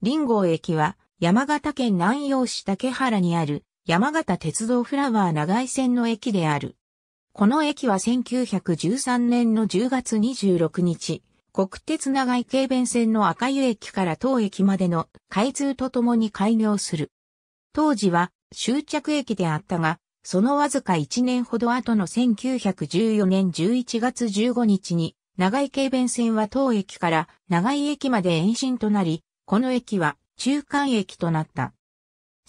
林郷駅は山形県南陽市竹原にある山形鉄道フラワー長井線の駅である。この駅は1913年の10月26日、国鉄長井軽便線の赤湯駅から当駅までの開通とともに開業する。当時は終着駅であったが、そのわずか1年ほど後の1914年11月15日に長井軽便線は当駅から長井駅まで延伸となり、この駅は中間駅となった。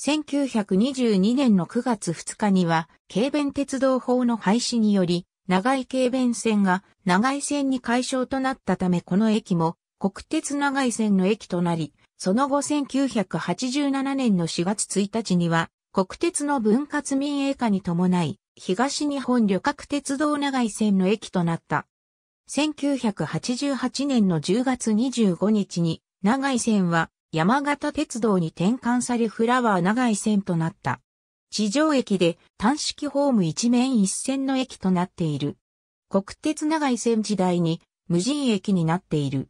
1922年の9月2日には、軽便鉄道法の廃止により、長井軽便線が長井線に解消となったためこの駅も国鉄長井線の駅となり、その後1987年の4月1日には国鉄の分割民営化に伴い、東日本旅客鉄道長井線の駅となった。1988年の10月25日に長井線は山形鉄道に転換されフラワー長井線となった。地上駅で単式ホーム一面一線の駅となっている。国鉄長井線時代に無人駅になっている。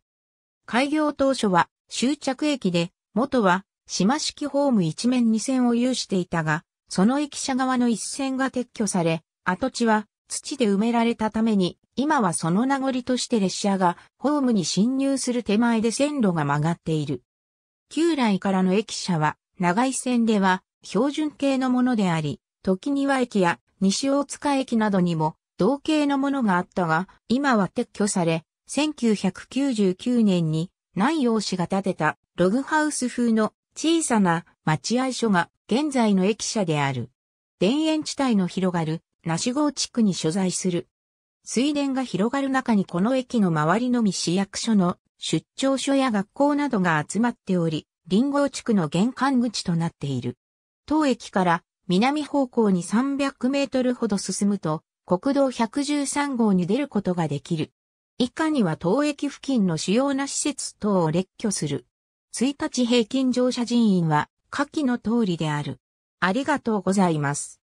開業当初は終着駅で、元は島式ホーム一面二線を有していたが、その駅舎側の一線が撤去され、跡地は土で埋められたために、今はその名残として列車がホームに侵入する手前で線路が曲がっている。旧来からの駅舎は、長井線では標準形のものであり、時庭駅や西大塚駅などにも同型のものがあったが、今は撤去され、1999年に南陽市が建てたログハウス風の小さな待合所が現在の駅舎である。田園地帯の広がる梨郷地区に所在する。水田が広がる中にこの駅の周りのみ市役所の出張所や学校などが集まっており、林郷地区の玄関口となっている。当駅から南方向に300メートルほど進むと、国道113号に出ることができる。以下には当駅付近の主要な施設等を列挙する。1日平均乗車人員は下記の通りである。ありがとうございます。